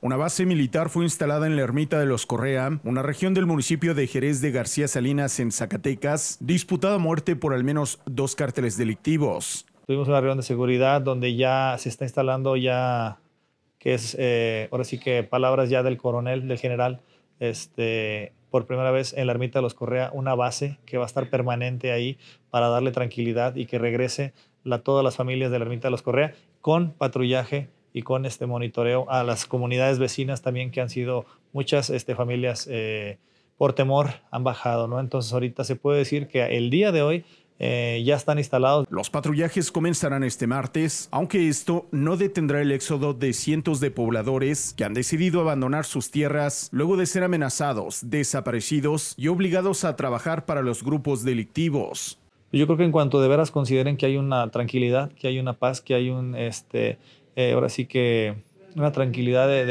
Una base militar fue instalada en la ermita de los Correa, una región del municipio de Jerez de García Salinas en Zacatecas, disputada a muerte por al menos dos cárteles delictivos. Tuvimos una reunión de seguridad donde ya se está instalando ya, que es, eh, ahora sí que palabras ya del coronel, del general, este, por primera vez en la ermita de los Correa una base que va a estar permanente ahí para darle tranquilidad y que regrese la, todas las familias de la ermita de los Correa con patrullaje y con este monitoreo a las comunidades vecinas también que han sido muchas este, familias eh, por temor han bajado, ¿no? Entonces ahorita se puede decir que el día de hoy eh, ya están instalados. Los patrullajes comenzarán este martes, aunque esto no detendrá el éxodo de cientos de pobladores que han decidido abandonar sus tierras luego de ser amenazados, desaparecidos y obligados a trabajar para los grupos delictivos. Yo creo que en cuanto de veras consideren que hay una tranquilidad, que hay una paz, que hay un este, eh, ahora sí que una tranquilidad de,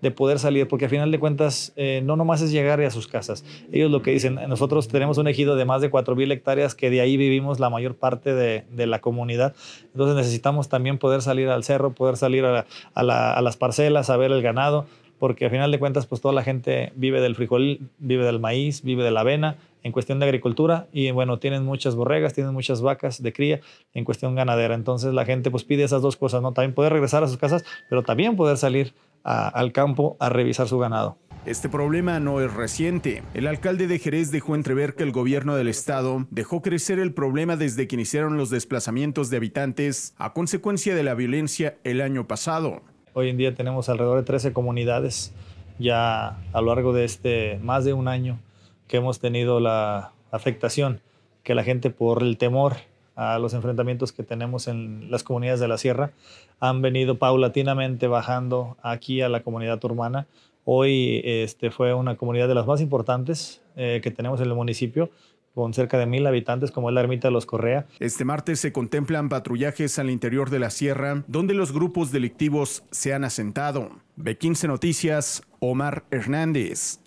de, poder salir, porque al final de cuentas eh, no nomás es llegar a sus casas. Ellos lo que dicen, nosotros tenemos un ejido de más de 4.000 hectáreas que de ahí vivimos la mayor parte de, la comunidad, entonces necesitamos también poder salir al cerro, poder salir a, a las parcelas, a ver el ganado, porque al final de cuentas pues toda la gente vive del frijol, vive del maíz, vive de la avena, en cuestión de agricultura y bueno, tienen muchas borregas, tienen muchas vacas de cría en cuestión ganadera. Entonces la gente pues pide esas dos cosas, ¿no? También poder regresar a sus casas, pero también poder salir al campo a revisar su ganado. Este problema no es reciente. El alcalde de Jerez dejó entrever que el gobierno del estado dejó crecer el problema desde que iniciaron los desplazamientos de habitantes a consecuencia de la violencia el año pasado. Hoy en día tenemos alrededor de 13 comunidades ya a lo largo de este más de un año que hemos tenido la afectación, que la gente por el temor a los enfrentamientos que tenemos en las comunidades de la sierra han venido paulatinamente bajando aquí a la comunidad urbana. Hoy este, fue una comunidad de las más importantes eh, que tenemos en el municipio, con cerca de mil habitantes, como es la ermita de los Correa. Este martes se contemplan patrullajes al interior de la sierra, donde los grupos delictivos se han asentado. B15 Noticias, Omar Hernández.